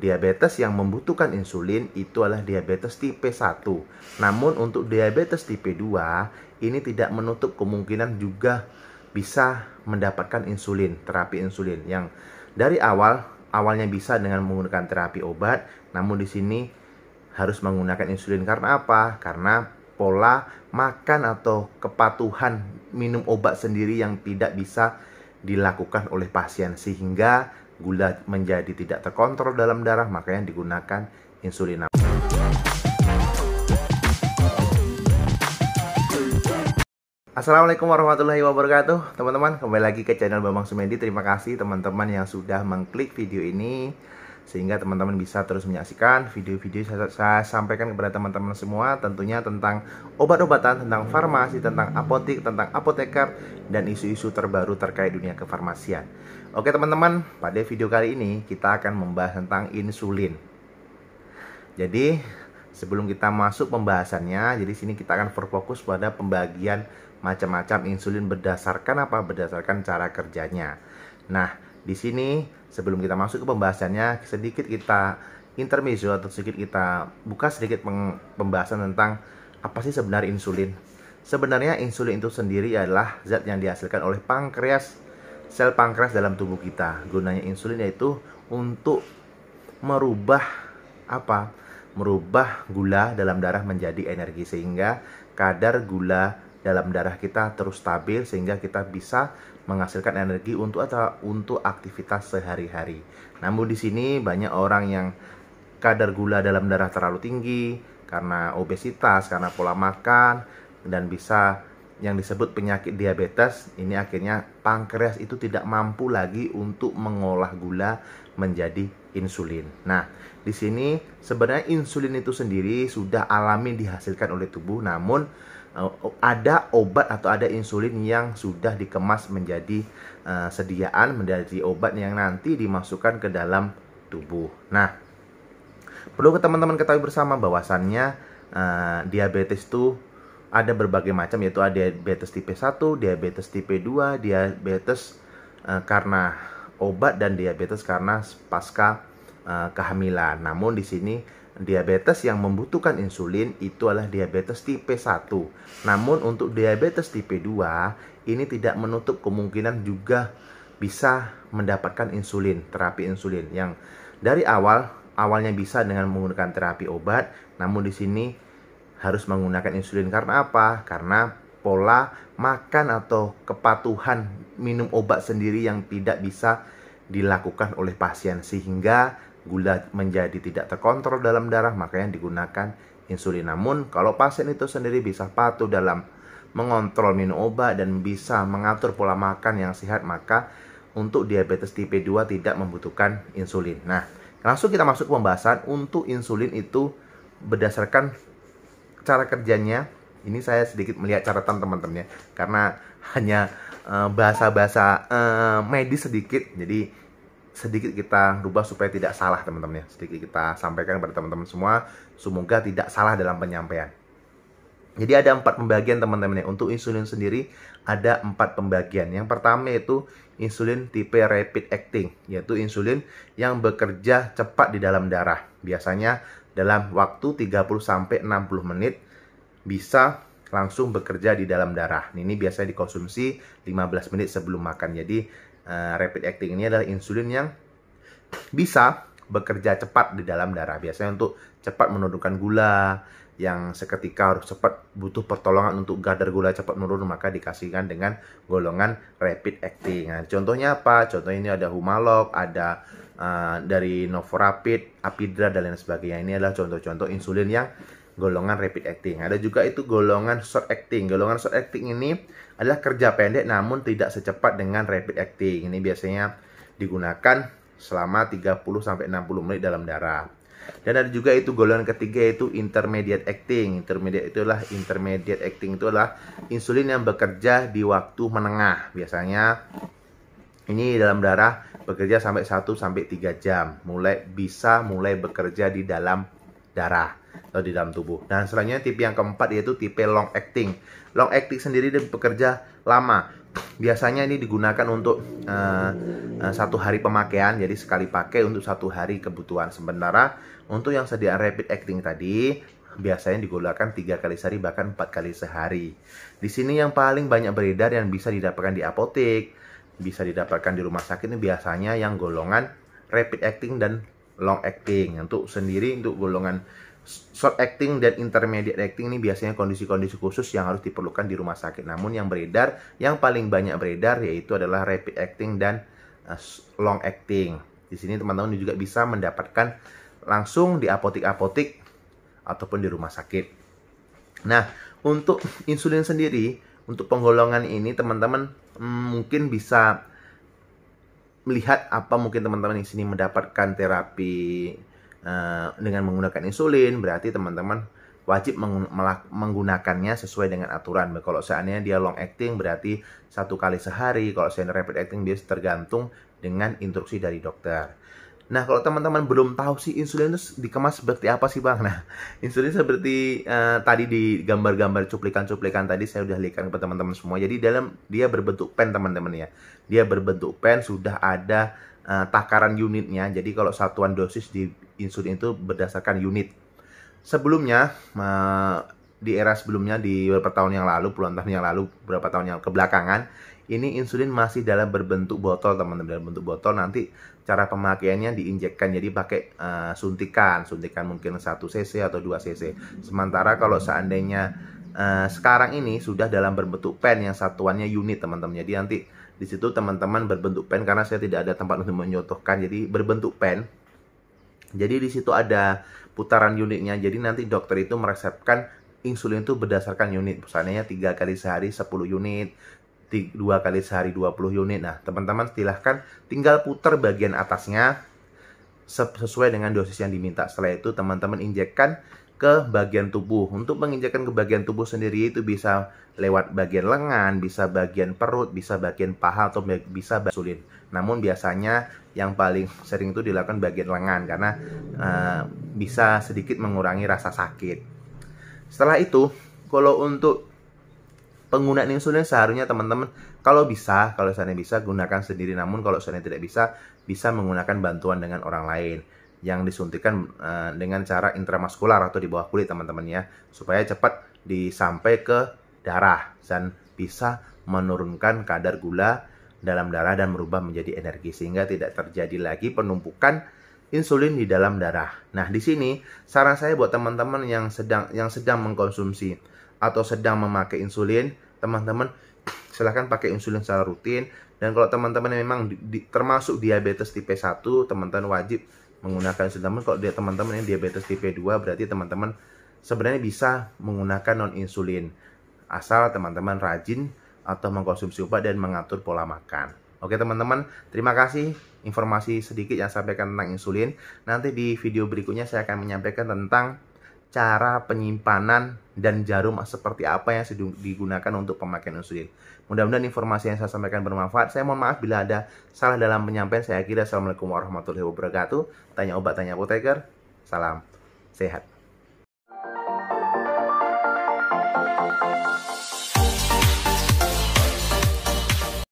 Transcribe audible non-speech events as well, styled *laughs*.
diabetes yang membutuhkan insulin itu adalah diabetes tipe 1. Namun untuk diabetes tipe 2 ini tidak menutup kemungkinan juga bisa mendapatkan insulin, terapi insulin yang dari awal awalnya bisa dengan menggunakan terapi obat, namun di sini harus menggunakan insulin karena apa? Karena pola makan atau kepatuhan minum obat sendiri yang tidak bisa dilakukan oleh pasien sehingga gula menjadi tidak terkontrol dalam darah, maka yang digunakan insulin. Assalamualaikum warahmatullahi wabarakatuh Teman-teman kembali lagi ke channel Bambang Sumedi Terima kasih teman-teman yang sudah mengklik video ini Sehingga teman-teman bisa terus menyaksikan video-video saya, saya sampaikan kepada teman-teman semua Tentunya tentang obat-obatan, tentang farmasi, tentang apotik, tentang apoteker Dan isu-isu terbaru terkait dunia kefarmasian Oke teman-teman, pada video kali ini kita akan membahas tentang insulin. Jadi sebelum kita masuk pembahasannya, jadi sini kita akan berfokus pada pembagian macam-macam insulin berdasarkan apa? Berdasarkan cara kerjanya. Nah, di sini sebelum kita masuk ke pembahasannya, sedikit kita intermezzo atau sedikit kita buka sedikit pembahasan tentang apa sih sebenarnya insulin. Sebenarnya insulin itu sendiri adalah zat yang dihasilkan oleh pankreas sel pankreas dalam tubuh kita. Gunanya insulin yaitu untuk merubah apa? Merubah gula dalam darah menjadi energi sehingga kadar gula dalam darah kita terus stabil sehingga kita bisa menghasilkan energi untuk atau untuk aktivitas sehari-hari. Namun di sini banyak orang yang kadar gula dalam darah terlalu tinggi karena obesitas, karena pola makan dan bisa yang disebut penyakit diabetes ini akhirnya pankreas itu tidak mampu lagi untuk mengolah gula menjadi insulin. Nah, di sini sebenarnya insulin itu sendiri sudah alami dihasilkan oleh tubuh namun eh, ada obat atau ada insulin yang sudah dikemas menjadi uh, sediaan menjadi obat yang nanti dimasukkan ke dalam tubuh. Nah, perlu ke teman-teman ketahui bersama bahwasannya uh, diabetes itu ada berbagai macam yaitu ada diabetes tipe 1, diabetes tipe 2, diabetes uh, karena obat dan diabetes karena pasca uh, kehamilan. Namun di sini diabetes yang membutuhkan insulin itu adalah diabetes tipe 1. Namun untuk diabetes tipe 2 ini tidak menutup kemungkinan juga bisa mendapatkan insulin, terapi insulin yang dari awal awalnya bisa dengan menggunakan terapi obat, namun di sini harus menggunakan insulin karena apa? Karena pola makan atau kepatuhan minum obat sendiri yang tidak bisa dilakukan oleh pasien sehingga gula menjadi tidak terkontrol dalam darah makanya digunakan insulin. Namun kalau pasien itu sendiri bisa patuh dalam mengontrol minum obat dan bisa mengatur pola makan yang sehat maka untuk diabetes tipe 2 tidak membutuhkan insulin. Nah, langsung kita masuk ke pembahasan untuk insulin itu berdasarkan cara kerjanya ini saya sedikit melihat catatan teman-temannya karena hanya eh, bahasa-bahasa uh, uh, medis sedikit jadi sedikit kita rubah supaya tidak salah teman-teman ya sedikit kita sampaikan kepada teman-teman semua semoga tidak salah dalam penyampaian jadi ada empat pembagian teman-teman ya untuk insulin sendiri ada empat pembagian yang pertama itu insulin tipe rapid acting yaitu insulin yang bekerja cepat di dalam darah biasanya dalam waktu 30 60 menit bisa langsung bekerja di dalam darah. Ini biasanya dikonsumsi 15 menit sebelum makan. Jadi uh, rapid acting ini adalah insulin yang bisa bekerja cepat di dalam darah. Biasanya untuk cepat menurunkan gula, yang seketika harus cepat butuh pertolongan untuk kadar gula cepat menurun maka dikasihkan dengan golongan rapid acting. Nah, contohnya apa? Contohnya ini ada Humalog, ada uh, dari Novorapid, Apidra dan lain sebagainya. Ini adalah contoh-contoh insulin yang golongan rapid acting. Ada juga itu golongan short acting. Golongan short acting ini adalah kerja pendek namun tidak secepat dengan rapid acting. Ini biasanya digunakan selama 30 sampai 60 menit dalam darah. Dan ada juga itu golongan ketiga yaitu intermediate acting. Intermediate itulah intermediate acting itu adalah insulin yang bekerja di waktu menengah. Biasanya ini dalam darah bekerja sampai 1 sampai 3 jam. Mulai bisa mulai bekerja di dalam darah atau di dalam tubuh. Dan selanjutnya tipe yang keempat yaitu tipe long acting. Long acting sendiri dia bekerja lama biasanya ini digunakan untuk uh, uh, satu hari pemakaian jadi sekali pakai untuk satu hari kebutuhan sementara untuk yang sediaan rapid acting tadi biasanya digunakan tiga kali sehari bahkan empat kali sehari di sini yang paling banyak beredar yang bisa didapatkan di apotek bisa didapatkan di rumah sakit ini biasanya yang golongan rapid acting dan long acting untuk sendiri untuk golongan short acting dan intermediate acting ini biasanya kondisi-kondisi khusus yang harus diperlukan di rumah sakit. Namun yang beredar, yang paling banyak beredar yaitu adalah rapid acting dan eh, long acting. Di sini teman-teman juga bisa mendapatkan langsung di apotik-apotik ataupun di rumah sakit. Nah, untuk insulin sendiri, untuk penggolongan ini teman-teman mm, mungkin bisa melihat apa mungkin teman-teman di sini mendapatkan terapi Eh, dengan menggunakan insulin berarti teman-teman wajib meng menggunakannya sesuai dengan aturan. Nah, kalau seandainya dia long acting berarti satu kali sehari, kalau seandainya rapid acting dia tergantung dengan instruksi dari dokter. Nah, kalau teman-teman belum tahu sih insulin itu dikemas seperti apa sih, Bang? Nah, *laughs* insulin seperti uh, tadi di gambar-gambar cuplikan-cuplikan tadi saya udah lihatkan ke teman-teman semua. Jadi dalam dia berbentuk pen, teman-teman ya. Dia berbentuk pen sudah ada uh, takaran unitnya. Jadi kalau satuan dosis di insulin itu berdasarkan unit. Sebelumnya di era sebelumnya di beberapa tahun yang lalu, puluhan tahun yang lalu, beberapa tahun yang kebelakangan, ini insulin masih dalam berbentuk botol, teman-teman dalam bentuk botol. Nanti cara pemakaiannya diinjekkan jadi pakai uh, suntikan, suntikan mungkin 1 cc atau 2 cc. Sementara kalau seandainya uh, sekarang ini sudah dalam berbentuk pen yang satuannya unit, teman-teman. Jadi nanti di situ teman-teman berbentuk pen karena saya tidak ada tempat untuk menyotokkan, jadi berbentuk pen jadi di situ ada putaran unitnya. Jadi nanti dokter itu meresepkan insulin itu berdasarkan unit. Misalnya tiga kali sehari 10 unit, dua kali sehari 20 unit. Nah, teman-teman silahkan tinggal putar bagian atasnya sesuai dengan dosis yang diminta. Setelah itu teman-teman injekkan ke bagian tubuh. Untuk menginjakan ke bagian tubuh sendiri itu bisa lewat bagian lengan, bisa bagian perut, bisa bagian paha atau bisa basulin. Namun biasanya yang paling sering itu dilakukan bagian lengan karena uh, bisa sedikit mengurangi rasa sakit. Setelah itu, kalau untuk penggunaan insulin seharusnya teman-teman kalau bisa kalau seandainya bisa gunakan sendiri namun kalau seandainya tidak bisa bisa menggunakan bantuan dengan orang lain yang disuntikan uh, dengan cara intramaskular atau di bawah kulit teman-teman ya supaya cepat disampai ke darah dan bisa menurunkan kadar gula dalam darah dan merubah menjadi energi sehingga tidak terjadi lagi penumpukan insulin di dalam darah. Nah, di sini saran saya buat teman-teman yang sedang yang sedang mengkonsumsi atau sedang memakai insulin, teman-teman *clears throat* silahkan pakai insulin secara rutin. Dan kalau teman-teman memang di, di, termasuk diabetes tipe 1, teman-teman wajib menggunakan insulin. Namun kalau dia teman-teman yang diabetes tipe 2, berarti teman-teman sebenarnya bisa menggunakan non-insulin. Asal teman-teman rajin atau mengkonsumsi obat dan mengatur pola makan. Oke teman-teman, terima kasih informasi sedikit yang saya sampaikan tentang insulin. Nanti di video berikutnya saya akan menyampaikan tentang cara penyimpanan dan jarum seperti apa yang digunakan untuk pemakaian insulin. Mudah-mudahan informasi yang saya sampaikan bermanfaat. Saya mohon maaf bila ada salah dalam penyampaian. Saya kira Assalamualaikum warahmatullahi wabarakatuh. Tanya obat, tanya apoteker. Salam sehat.